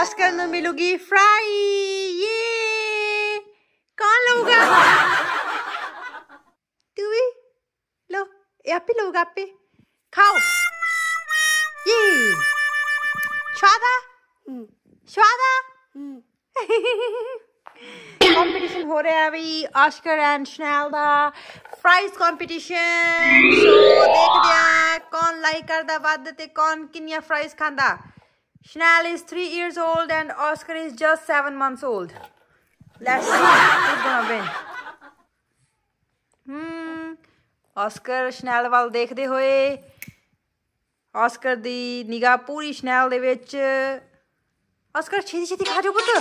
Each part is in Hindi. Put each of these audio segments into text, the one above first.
ऑस्कर में मिलूगी फ्राई ये कौन लोगा तू भी लो यहाँ पे लोग आप खाओ ये स्वादा स्वादा कंपटीशन हो रहा है अभी ऑस्कर एंड स्नैलदा प्राइस कंपटीशन सो देख दिया कौन लाइक करदा बाद देते कौन किनिया फ्राइज खांदा Chanel is three years old and Oscar is just seven months old. Let's see who's gonna win. Hmm. Oscar Chanel ਵੱਲ ਦੇਖਦੇ ਹੋਏ Oscar ਦੀ ਨਿਗਾਹ ਪੂਰੀ Chanel ਦੇ ਵਿੱਚ Oscar ਛੇਤੀ ਛੇਤੀ ਖਾ ਜਾ ਪੁੱਤ।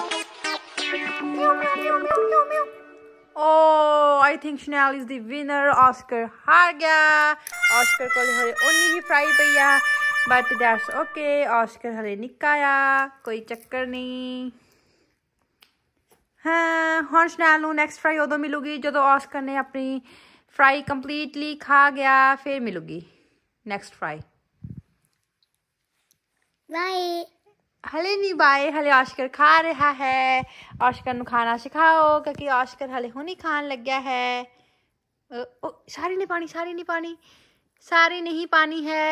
Oh, I think Chanel is the winner. Oscar ਹਾਰ ਗਿਆ। Oscar ਕੋਲ ਹਰੇ ਉਨੀ ਹੀ ਪ੍ਰਾਈਜ਼ ਪਈ ਆ। बट दैट्स ओके ऑस्कर हले निकाया कोई चक्कर नहीं ਹਾਂ ਹੁਣ ਸ਼ਨੈਲ ਨੂੰ ਨੈਕਸਟ ਫਰਾਈ ਉਦੋਂ ਮਿਲੂਗੀ ਜਦੋਂ ਆਸਕਰ ਨੇ ਆਪਣੀ ਫਰਾਈ ਕੰਪਲੀਟਲੀ ਖਾ ਗਿਆ ਫਿਰ ਮਿਲੂਗੀ ਨੈਕਸਟ ਫਰਾਈ ਬਾਏ ਹਲੇ ਨਹੀਂ ਬਾਏ ਹਲੇ ਆਸ਼ਕਰ ਖਾ ਰਿਹਾ ਹੈ ਆਸ਼ਕਰ ਨੂੰ ਖਾਣਾ ਸਿਖਾਓ ਕਿਉਂਕਿ ਆਸ਼ਕਰ ਹਲੇ ਹੁਣੀ ਖਾਣ ਲੱਗਿਆ ਹੈ ਉਹ ਸਾਰੀ ਨਹੀਂ ਪਾਣੀ ਸਾਰੀ ਨਹੀਂ ਪਾਣੀ ਸਾਰੀ ਨਹੀਂ ਪਾਣੀ ਹੈ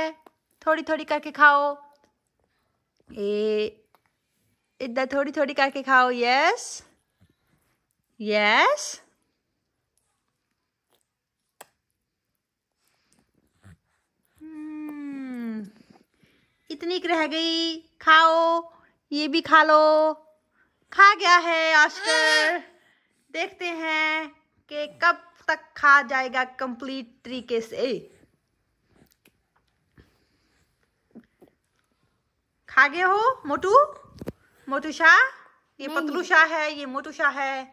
थोड़ी थोड़ी करके खाओ ए इधर थोड़ी थोड़ी करके खाओ यस यस hmm, इतनी रह गई खाओ ये भी खा लो खा गया है ऑस्कर देखते हैं कि कब तक खा जाएगा कंप्लीट तरीके से आगे हो मोटू मोटू शाह ये पतलू शाह है ये मोटू शाह है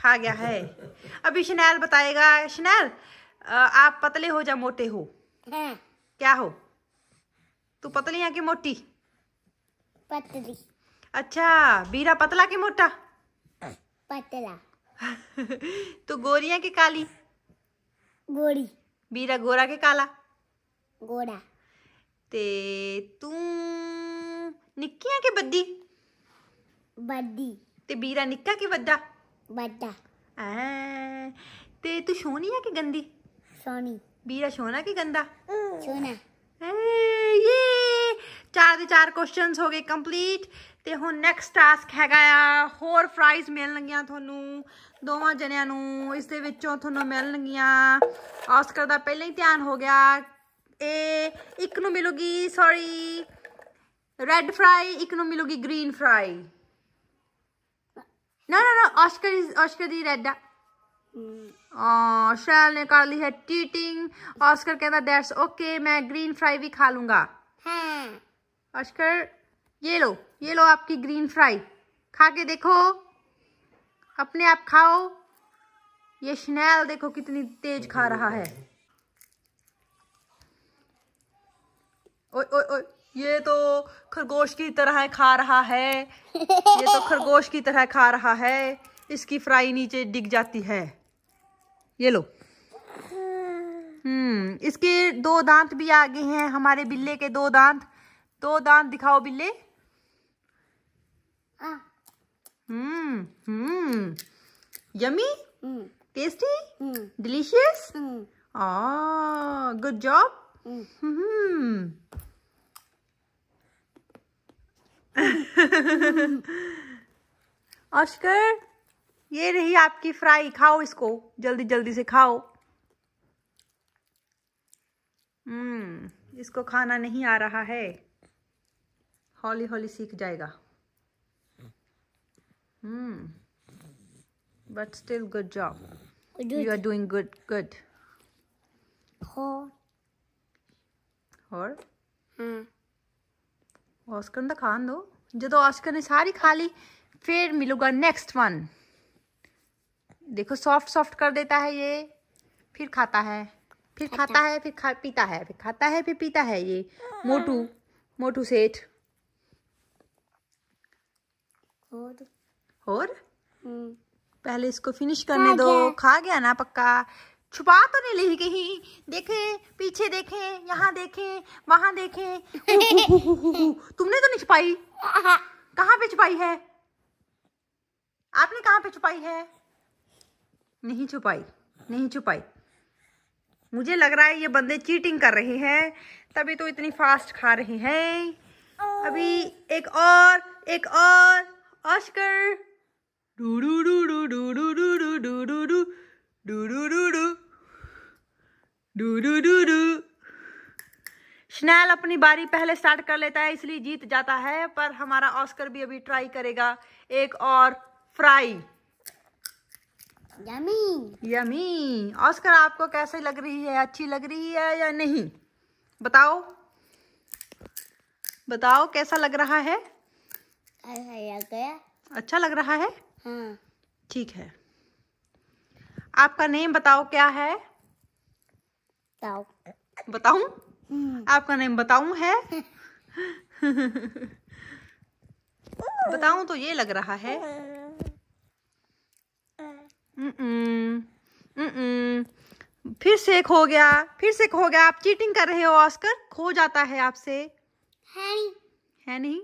खा गया है अभी शनैल बताएगा शनैल आप पतले हो या मोटे हो हाँ। क्या हो तू पतली या की मोटी पतली अच्छा बीरा पतला की मोटा पतला तू गोरी है काली गोरी बीरा गोरा के काला गोरा ਤੇ ਤੂੰ ਨਿੱਕੀ ਆ ਕਿ ਬੱਦੀ ਬੱਦੀ ਤੇ ਵੀਰਾ ਨਿੱਕਾ ਕਿ ਵੱਡਾ ਵੱਡਾ ਆ ਤੇ ਤੂੰ ਸੋਹਣੀ ਆ ਕਿ ਗੰਦੀ ਸੋਹਣੀ ਵੀਰਾ ਸੋਹਣਾ ਕਿ ਗੰਦਾ ਸੋਹਣਾ ਯੇ ਚਾਰ ਦੇ ਚਾਰ ਕੁਐਸਚਨਸ ਹੋ ਗਏ ਕੰਪਲੀਟ ਤੇ ਹੁਣ ਨੈਕਸਟ ਟਾਸਕ ਹੈਗਾ ਆ ਹੋਰ ਪ੍ਰਾਈਜ਼ ਮਿਲਣਗੀਆਂ ਤੁਹਾਨੂੰ ਦੋਵਾਂ ਜਣਿਆਂ ਨੂੰ ਇਸ ਦੇ ਵਿੱਚੋਂ ਤੁਹਾਨੂੰ ਮਿਲਣਗੀਆਂ ਆਸਕਰ ਦਾ ਪਹਿਲਾਂ ਹੀ ਧਿਆਨ ਹੋ ਗਿਆ ए एक मिलेगी सॉरी रेड फ्राई एक मिलेगी ग्रीन फ्राई ना ना ना ਨਾ ਆਸ਼ਕਰ दी रेड शैल ने कर ली है टीटिंग ऑस्कर कहता दैट्स ओके मैं ग्रीन फ्राई भी खा लूंगा हाँ। hmm. ऑस्कर ये लो ये लो आपकी ग्रीन फ्राई खा के देखो अपने आप खाओ ये शनैल देखो कितनी तेज खा रहा है ओ, ओ, ओ, ये तो खरगोश की तरह खा रहा है ये तो खरगोश की तरह खा रहा है इसकी फ्राई नीचे डिग जाती है ये लो हम्म इसके दो दांत भी आगे हैं हमारे बिल्ले के दो दांत दो दांत दिखाओ बिल्ले hmm hmm yummy hmm. Tasty hmm. Delicious hmm. Good job hmm Oscar ये रही आपकी फ्राई खाओ इसको जल्दी जल्दी से खाओ हम्म इसको खाना नहीं आ रहा है हॉली हॉली सीख जाएगा hmm but still good job you are doing good good और हम्म ਔਸਕਰ ਦਾ ਖਾਣ ਦੋ ਜਦੋਂ ऑस्कर ने सारी खा ली फिर मिलूगा नेक्स्ट वन देखो सॉफ्ट सॉफ्ट कर देता है ये फिर खाता है फिर खाता है फिर खा पीता है फिर खाता है फिर पीता है ये मोटू मोटू सेठ और और हम्म। पहले इसको फिनिश करने दो खा गया ना पक्का छुपा तो नहीं ली कहीं देखे पीछे देखे यहाँ देखे वहां देखे तुमने तो नहीं छुपाई कहाँ पे छुपाई है आपने कहाँ पे छुपाई है नहीं छुपाई नहीं छुपाई मुझे लग रहा है ये बंदे चीटिंग कर रहे हैं तभी तो इतनी फास्ट खा रहे हैं अभी एक और एक और Oscar do do do do do do do do do Do do do do. Do do do do. Snail अपनी बारी पहले स्टार्ट कर लेता है इसलिए जीत जाता है पर हमारा ऑस्कर भी अभी ट्राई करेगा एक और फ्राई यमी यमी ऑस्कर आपको कैसे लग रही है अच्छी लग रही है या नहीं बताओ बताओ कैसा लग रहा है अच्छा, अच्छा लग रहा है हाँ। ठीक है आपका नेम बताओ क्या है बताऊ हम्म। आपका नेम बताऊ है बताऊ तो ये लग रहा है न हम्म, -न, हम्म। फिर से खो गया फिर से खो गया आप चीटिंग कर रहे हो ऑस्कर खो जाता है आपसे है नहीं है नहीं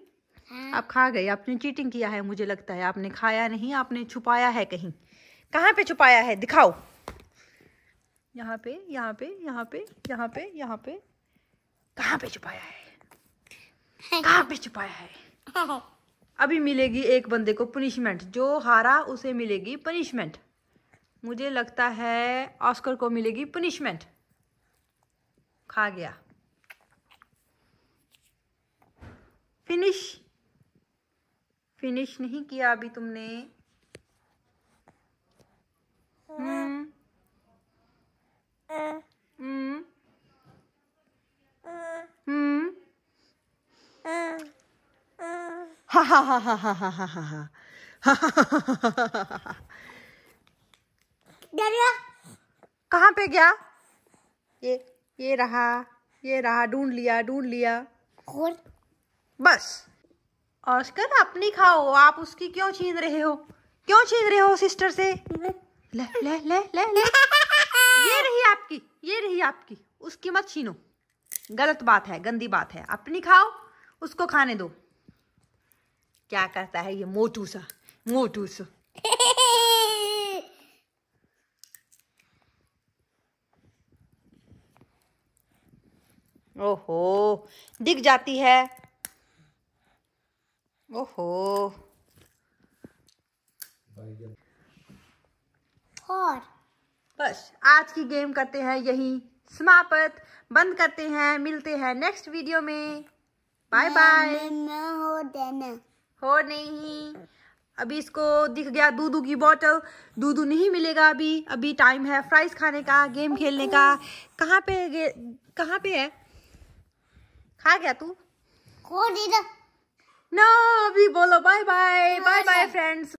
हाँ। आप खा गए आपने चीटिंग किया है मुझे लगता है आपने खाया नहीं आपने छुपाया है कहीं कहाँ पे छुपाया है दिखाओ यहाँ पे यहाँ पे यहाँ पे यहाँ पे यहाँ पे कहाँ पे छुपाया है कहाँ पे छुपाया है अभी मिलेगी एक बंदे को पनिशमेंट जो हारा उसे मिलेगी पनिशमेंट मुझे लगता है ऑस्कर को मिलेगी पनिशमेंट खा गया फिनिश फिनिश नहीं किया अभी तुमने कहा पे गया ये ये रहा ये रहा ढूंढ लिया ढूंढ लिया और बस ऑस्कर अपनी खाओ आप उसकी क्यों छीन रहे हो क्यों छीन रहे हो सिस्टर से ले ले ले ले ले ये रही आपकी ये रही आपकी उसकी मत छीनो गलत बात है गंदी बात है अपनी खाओ उसको खाने दो क्या करता है ये मोटू सा मोटू सा ओहो दिख जाती है ओहो और बस आज की गेम करते हैं यही समाप्त बंद करते हैं मिलते हैं नेक्स्ट वीडियो में बाय बाय हो हो नहीं अभी इसको दिख गया दूध की बोतल दूध नहीं मिलेगा अभी अभी टाइम है फ्राइज खाने का गेम खेलने का कहाँ पे कहाँ पे है खा गया तू खो ना अभी बोलो bye bye bye bye friends